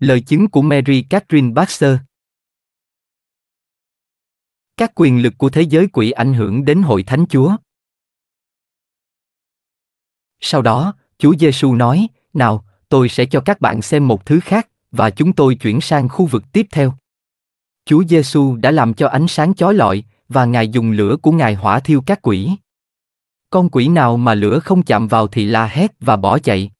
Lời chứng của Mary Catherine Baxter Các quyền lực của thế giới quỷ ảnh hưởng đến hội thánh Chúa. Sau đó, Chúa Giêsu nói, nào, tôi sẽ cho các bạn xem một thứ khác, và chúng tôi chuyển sang khu vực tiếp theo. Chúa Giêsu đã làm cho ánh sáng chói lọi, và Ngài dùng lửa của Ngài hỏa thiêu các quỷ. Con quỷ nào mà lửa không chạm vào thì la hét và bỏ chạy.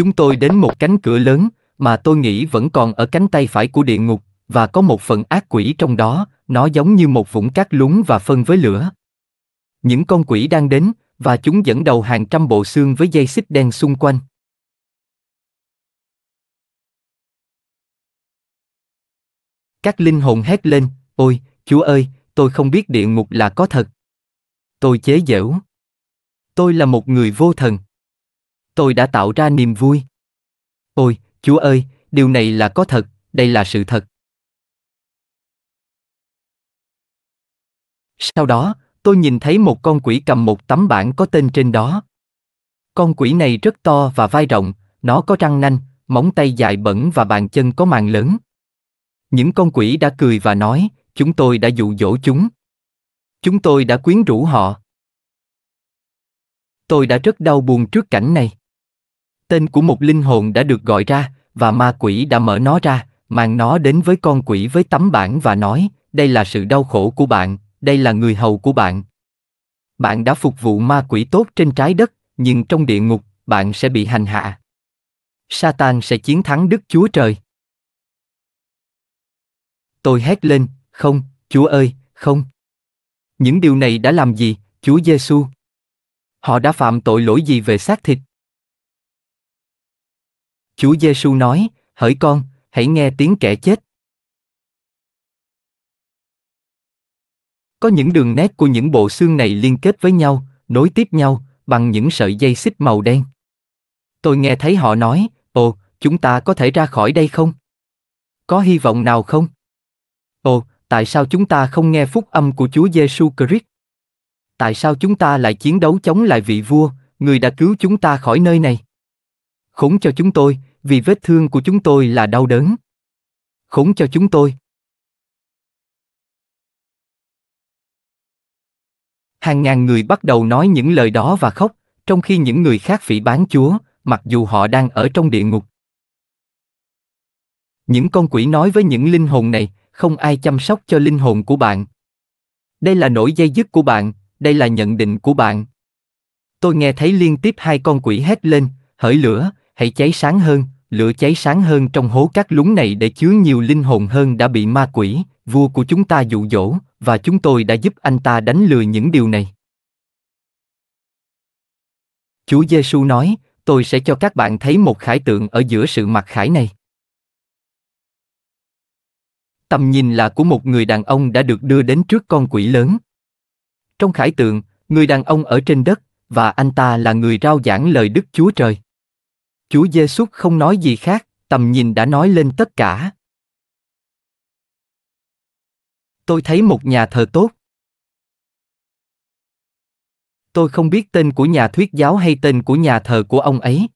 Chúng tôi đến một cánh cửa lớn, mà tôi nghĩ vẫn còn ở cánh tay phải của địa ngục, và có một phần ác quỷ trong đó, nó giống như một vũng cát lún và phân với lửa. Những con quỷ đang đến, và chúng dẫn đầu hàng trăm bộ xương với dây xích đen xung quanh. Các linh hồn hét lên, ôi, Chúa ơi, tôi không biết địa ngục là có thật. Tôi chế giễu. Tôi là một người vô thần tôi đã tạo ra niềm vui. Ôi, Chúa ơi, điều này là có thật, đây là sự thật. Sau đó, tôi nhìn thấy một con quỷ cầm một tấm bảng có tên trên đó. Con quỷ này rất to và vai rộng, nó có răng nanh, móng tay dài bẩn và bàn chân có màng lớn. Những con quỷ đã cười và nói, chúng tôi đã dụ dỗ chúng. Chúng tôi đã quyến rũ họ. Tôi đã rất đau buồn trước cảnh này. Tên của một linh hồn đã được gọi ra, và ma quỷ đã mở nó ra, mang nó đến với con quỷ với tấm bảng và nói, đây là sự đau khổ của bạn, đây là người hầu của bạn. Bạn đã phục vụ ma quỷ tốt trên trái đất, nhưng trong địa ngục, bạn sẽ bị hành hạ. Satan sẽ chiến thắng Đức Chúa Trời. Tôi hét lên, không, Chúa ơi, không. Những điều này đã làm gì, Chúa Giêsu? Họ đã phạm tội lỗi gì về xác thịt? Chúa Giêsu nói, hỡi con, hãy nghe tiếng kẻ chết. Có những đường nét của những bộ xương này liên kết với nhau, nối tiếp nhau, bằng những sợi dây xích màu đen. Tôi nghe thấy họ nói, ồ, chúng ta có thể ra khỏi đây không? Có hy vọng nào không? Ồ, tại sao chúng ta không nghe phúc âm của Chúa Giêsu Christ? Tại sao chúng ta lại chiến đấu chống lại vị vua, người đã cứu chúng ta khỏi nơi này? Khốn cho chúng tôi, vì vết thương của chúng tôi là đau đớn. Khốn cho chúng tôi. Hàng ngàn người bắt đầu nói những lời đó và khóc, trong khi những người khác phỉ bán Chúa, mặc dù họ đang ở trong địa ngục. Những con quỷ nói với những linh hồn này, không ai chăm sóc cho linh hồn của bạn. Đây là nỗi dây dứt của bạn, đây là nhận định của bạn. Tôi nghe thấy liên tiếp hai con quỷ hét lên, hỡi lửa, hãy cháy sáng hơn, lửa cháy sáng hơn trong hố các lúng này để chứa nhiều linh hồn hơn đã bị ma quỷ, vua của chúng ta dụ dỗ, và chúng tôi đã giúp anh ta đánh lừa những điều này. Chúa Giêsu nói, tôi sẽ cho các bạn thấy một khải tượng ở giữa sự mặc khải này. Tầm nhìn là của một người đàn ông đã được đưa đến trước con quỷ lớn. Trong khải tượng, người đàn ông ở trên đất, và anh ta là người rao giảng lời Đức Chúa Trời. Chúa Giêsu không nói gì khác, tầm nhìn đã nói lên tất cả. Tôi thấy một nhà thờ tốt. Tôi không biết tên của nhà thuyết giáo hay tên của nhà thờ của ông ấy.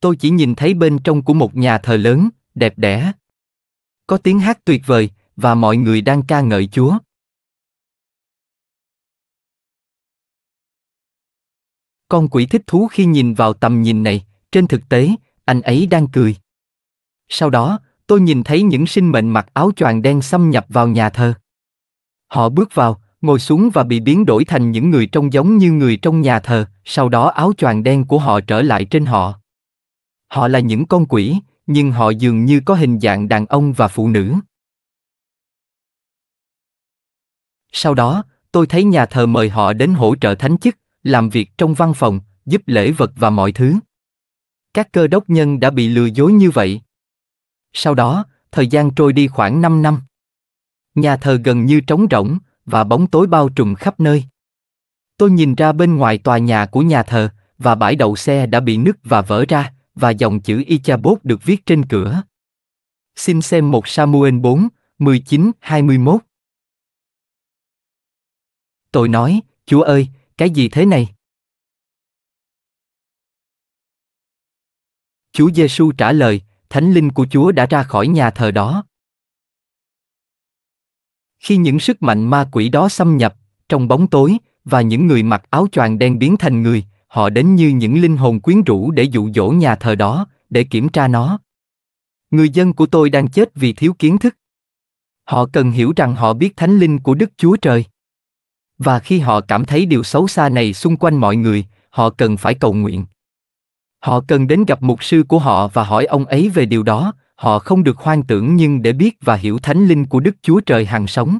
Tôi chỉ nhìn thấy bên trong của một nhà thờ lớn, đẹp đẽ. Có tiếng hát tuyệt vời và mọi người đang ca ngợi Chúa. Con quỷ thích thú khi nhìn vào tầm nhìn này, trên thực tế, anh ấy đang cười. Sau đó, tôi nhìn thấy những sinh mệnh mặc áo choàng đen xâm nhập vào nhà thờ. Họ bước vào, ngồi xuống và bị biến đổi thành những người trông giống như người trong nhà thờ, sau đó áo choàng đen của họ trở lại trên họ. Họ là những con quỷ, nhưng họ dường như có hình dạng đàn ông và phụ nữ. Sau đó, tôi thấy nhà thờ mời họ đến hỗ trợ thánh chức, làm việc trong văn phòng, giúp lễ vật và mọi thứ các cơ đốc nhân đã bị lừa dối như vậy. Sau đó, thời gian trôi đi khoảng 5 năm. Nhà thờ gần như trống rỗng và bóng tối bao trùm khắp nơi. Tôi nhìn ra bên ngoài tòa nhà của nhà thờ và bãi đậu xe đã bị nứt và vỡ ra và dòng chữ Ichabod được viết trên cửa. Xin xem một Samuel 4, 19, 21. Tôi nói, Chúa ơi, cái gì thế này? Chúa Giêsu trả lời, thánh linh của Chúa đã ra khỏi nhà thờ đó. Khi những sức mạnh ma quỷ đó xâm nhập, trong bóng tối, và những người mặc áo choàng đen biến thành người, họ đến như những linh hồn quyến rũ để dụ dỗ nhà thờ đó, để kiểm tra nó. Người dân của tôi đang chết vì thiếu kiến thức. Họ cần hiểu rằng họ biết thánh linh của Đức Chúa Trời. Và khi họ cảm thấy điều xấu xa này xung quanh mọi người, họ cần phải cầu nguyện. Họ cần đến gặp mục sư của họ và hỏi ông ấy về điều đó, họ không được hoang tưởng nhưng để biết và hiểu thánh linh của Đức Chúa Trời hàng sống.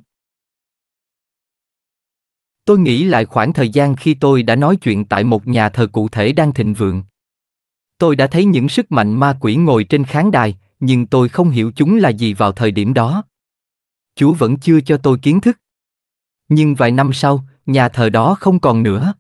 Tôi nghĩ lại khoảng thời gian khi tôi đã nói chuyện tại một nhà thờ cụ thể đang thịnh vượng. Tôi đã thấy những sức mạnh ma quỷ ngồi trên khán đài, nhưng tôi không hiểu chúng là gì vào thời điểm đó. Chúa vẫn chưa cho tôi kiến thức. Nhưng vài năm sau, nhà thờ đó không còn nữa.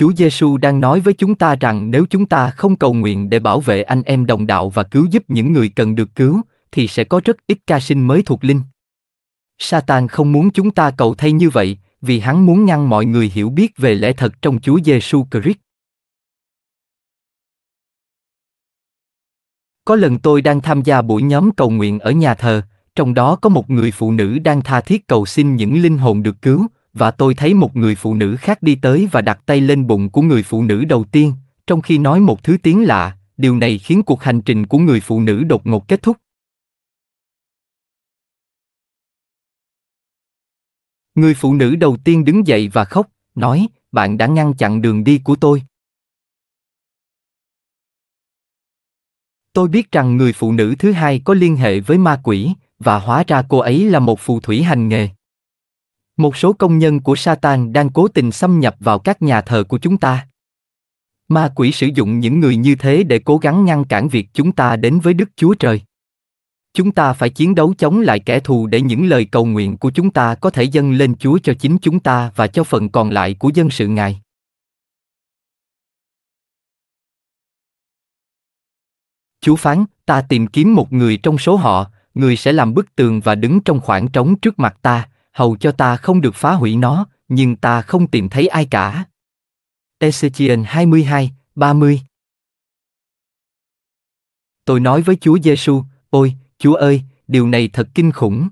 Chúa Giêsu đang nói với chúng ta rằng nếu chúng ta không cầu nguyện để bảo vệ anh em đồng đạo và cứu giúp những người cần được cứu, thì sẽ có rất ít ca sinh mới thuộc linh. Satan không muốn chúng ta cầu thay như vậy, vì hắn muốn ngăn mọi người hiểu biết về lẽ thật trong Chúa Giêsu Christ. Có lần tôi đang tham gia buổi nhóm cầu nguyện ở nhà thờ, trong đó có một người phụ nữ đang tha thiết cầu xin những linh hồn được cứu, và tôi thấy một người phụ nữ khác đi tới và đặt tay lên bụng của người phụ nữ đầu tiên, trong khi nói một thứ tiếng lạ, điều này khiến cuộc hành trình của người phụ nữ đột ngột kết thúc. Người phụ nữ đầu tiên đứng dậy và khóc, nói, bạn đã ngăn chặn đường đi của tôi. Tôi biết rằng người phụ nữ thứ hai có liên hệ với ma quỷ, và hóa ra cô ấy là một phù thủy hành nghề. Một số công nhân của Satan đang cố tình xâm nhập vào các nhà thờ của chúng ta. Ma quỷ sử dụng những người như thế để cố gắng ngăn cản việc chúng ta đến với Đức Chúa Trời. Chúng ta phải chiến đấu chống lại kẻ thù để những lời cầu nguyện của chúng ta có thể dâng lên Chúa cho chính chúng ta và cho phần còn lại của dân sự Ngài. Chúa phán, ta tìm kiếm một người trong số họ, người sẽ làm bức tường và đứng trong khoảng trống trước mặt ta, hầu cho ta không được phá hủy nó, nhưng ta không tìm thấy ai cả. Ezechiel 22, 30 Tôi nói với Chúa Giêsu, ôi, Chúa ơi, điều này thật kinh khủng.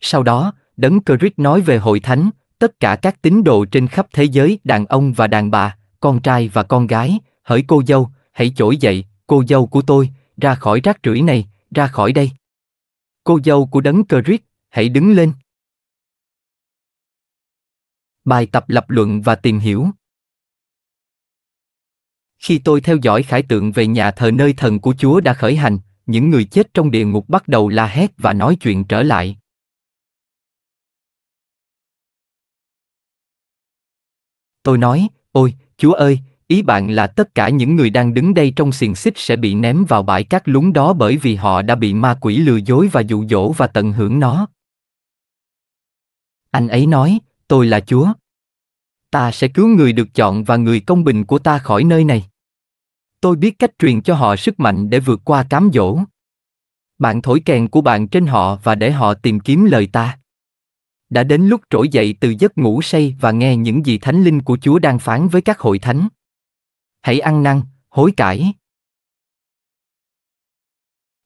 Sau đó, Đấng Christ nói về hội thánh, tất cả các tín đồ trên khắp thế giới, đàn ông và đàn bà, con trai và con gái, hỡi cô dâu, hãy trỗi dậy, cô dâu của tôi, ra khỏi rác rưởi này, ra khỏi đây cô dâu của đấng cờ riết, hãy đứng lên. Bài tập lập luận và tìm hiểu Khi tôi theo dõi khải tượng về nhà thờ nơi thần của Chúa đã khởi hành, những người chết trong địa ngục bắt đầu la hét và nói chuyện trở lại. Tôi nói, ôi, Chúa ơi, Ý bạn là tất cả những người đang đứng đây trong xiềng xích sẽ bị ném vào bãi cát lún đó bởi vì họ đã bị ma quỷ lừa dối và dụ dỗ và tận hưởng nó. Anh ấy nói, tôi là Chúa. Ta sẽ cứu người được chọn và người công bình của ta khỏi nơi này. Tôi biết cách truyền cho họ sức mạnh để vượt qua cám dỗ. Bạn thổi kèn của bạn trên họ và để họ tìm kiếm lời ta. Đã đến lúc trỗi dậy từ giấc ngủ say và nghe những gì thánh linh của Chúa đang phán với các hội thánh hãy ăn năn, hối cải.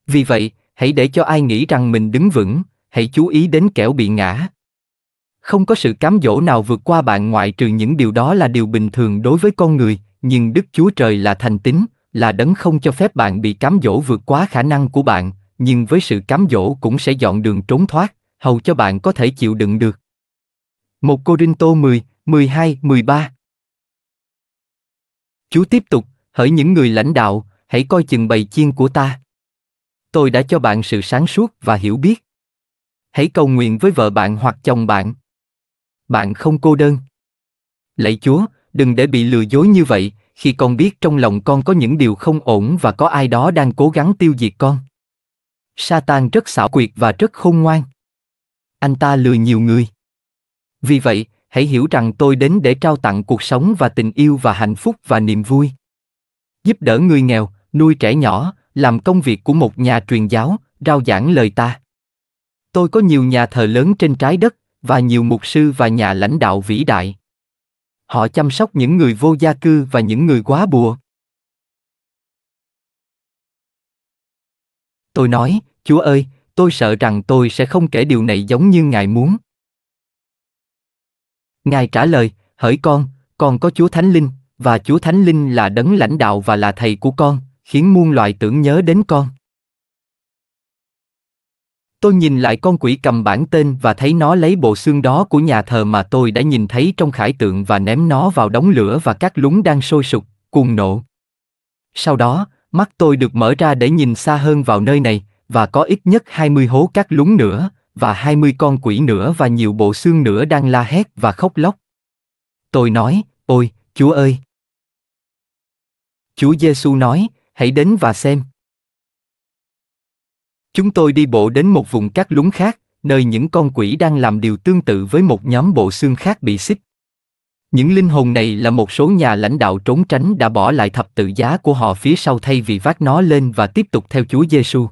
Vì vậy, hãy để cho ai nghĩ rằng mình đứng vững, hãy chú ý đến kẻo bị ngã. Không có sự cám dỗ nào vượt qua bạn ngoại trừ những điều đó là điều bình thường đối với con người, nhưng Đức Chúa Trời là thành tín, là đấng không cho phép bạn bị cám dỗ vượt quá khả năng của bạn, nhưng với sự cám dỗ cũng sẽ dọn đường trốn thoát, hầu cho bạn có thể chịu đựng được. Một Cô Rinh Tô 10, 12, 13 Chú tiếp tục, hỡi những người lãnh đạo, hãy coi chừng bầy chiên của ta. Tôi đã cho bạn sự sáng suốt và hiểu biết. Hãy cầu nguyện với vợ bạn hoặc chồng bạn. Bạn không cô đơn. Lạy Chúa, đừng để bị lừa dối như vậy, khi con biết trong lòng con có những điều không ổn và có ai đó đang cố gắng tiêu diệt con. Satan rất xảo quyệt và rất khôn ngoan. Anh ta lừa nhiều người. Vì vậy, hãy hiểu rằng tôi đến để trao tặng cuộc sống và tình yêu và hạnh phúc và niềm vui. Giúp đỡ người nghèo, nuôi trẻ nhỏ, làm công việc của một nhà truyền giáo, rao giảng lời ta. Tôi có nhiều nhà thờ lớn trên trái đất và nhiều mục sư và nhà lãnh đạo vĩ đại. Họ chăm sóc những người vô gia cư và những người quá bùa. Tôi nói, Chúa ơi, tôi sợ rằng tôi sẽ không kể điều này giống như Ngài muốn. Ngài trả lời, hỡi con, con có Chúa Thánh Linh, và Chúa Thánh Linh là đấng lãnh đạo và là thầy của con, khiến muôn loài tưởng nhớ đến con. Tôi nhìn lại con quỷ cầm bản tên và thấy nó lấy bộ xương đó của nhà thờ mà tôi đã nhìn thấy trong khải tượng và ném nó vào đống lửa và các lúng đang sôi sục, cuồng nộ. Sau đó, mắt tôi được mở ra để nhìn xa hơn vào nơi này, và có ít nhất 20 hố các lúng nữa, và 20 con quỷ nữa và nhiều bộ xương nữa đang la hét và khóc lóc. Tôi nói, ôi, Chúa ơi! Chúa Giêsu nói, hãy đến và xem. Chúng tôi đi bộ đến một vùng cát lúng khác, nơi những con quỷ đang làm điều tương tự với một nhóm bộ xương khác bị xích. Những linh hồn này là một số nhà lãnh đạo trốn tránh đã bỏ lại thập tự giá của họ phía sau thay vì vác nó lên và tiếp tục theo Chúa Giêsu.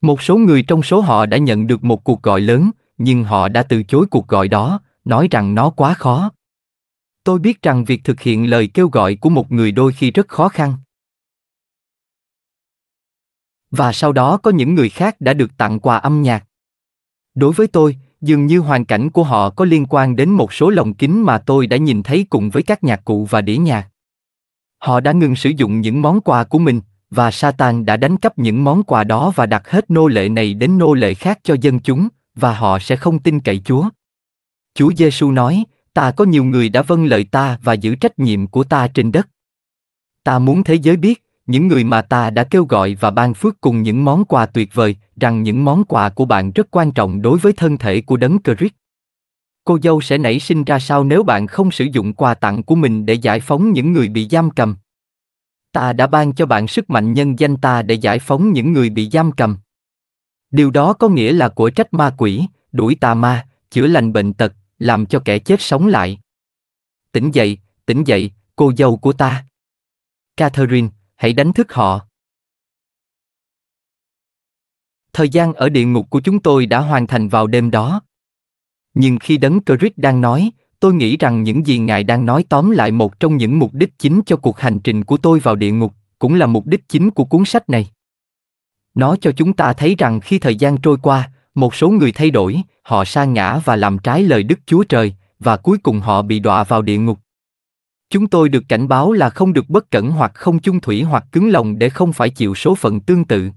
Một số người trong số họ đã nhận được một cuộc gọi lớn, nhưng họ đã từ chối cuộc gọi đó, nói rằng nó quá khó. Tôi biết rằng việc thực hiện lời kêu gọi của một người đôi khi rất khó khăn. Và sau đó có những người khác đã được tặng quà âm nhạc. Đối với tôi, dường như hoàn cảnh của họ có liên quan đến một số lồng kính mà tôi đã nhìn thấy cùng với các nhạc cụ và đĩa nhạc. Họ đã ngừng sử dụng những món quà của mình, và Satan đã đánh cắp những món quà đó và đặt hết nô lệ này đến nô lệ khác cho dân chúng, và họ sẽ không tin cậy Chúa. Chúa Giêsu nói, ta có nhiều người đã vâng lời ta và giữ trách nhiệm của ta trên đất. Ta muốn thế giới biết, những người mà ta đã kêu gọi và ban phước cùng những món quà tuyệt vời, rằng những món quà của bạn rất quan trọng đối với thân thể của đấng Christ. Cô dâu sẽ nảy sinh ra sao nếu bạn không sử dụng quà tặng của mình để giải phóng những người bị giam cầm? ta đã ban cho bạn sức mạnh nhân danh ta để giải phóng những người bị giam cầm. Điều đó có nghĩa là của trách ma quỷ, đuổi tà ma, chữa lành bệnh tật, làm cho kẻ chết sống lại. Tỉnh dậy, tỉnh dậy, cô dâu của ta. Catherine, hãy đánh thức họ. Thời gian ở địa ngục của chúng tôi đã hoàn thành vào đêm đó. Nhưng khi đấng Christ đang nói, tôi nghĩ rằng những gì ngài đang nói tóm lại một trong những mục đích chính cho cuộc hành trình của tôi vào địa ngục, cũng là mục đích chính của cuốn sách này. Nó cho chúng ta thấy rằng khi thời gian trôi qua, một số người thay đổi, họ sa ngã và làm trái lời Đức Chúa Trời, và cuối cùng họ bị đọa vào địa ngục. Chúng tôi được cảnh báo là không được bất cẩn hoặc không chung thủy hoặc cứng lòng để không phải chịu số phận tương tự.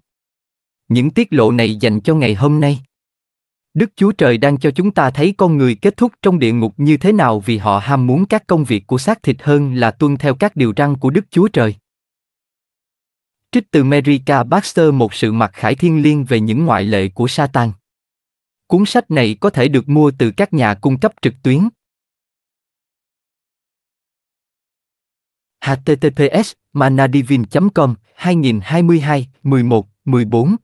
Những tiết lộ này dành cho ngày hôm nay. Đức Chúa Trời đang cho chúng ta thấy con người kết thúc trong địa ngục như thế nào vì họ ham muốn các công việc của xác thịt hơn là tuân theo các điều răn của Đức Chúa Trời. Trích từ Merica Baxter một sự mặc khải thiên liêng về những ngoại lệ của Satan. Cuốn sách này có thể được mua từ các nhà cung cấp trực tuyến. https manadivin com 2022 11 14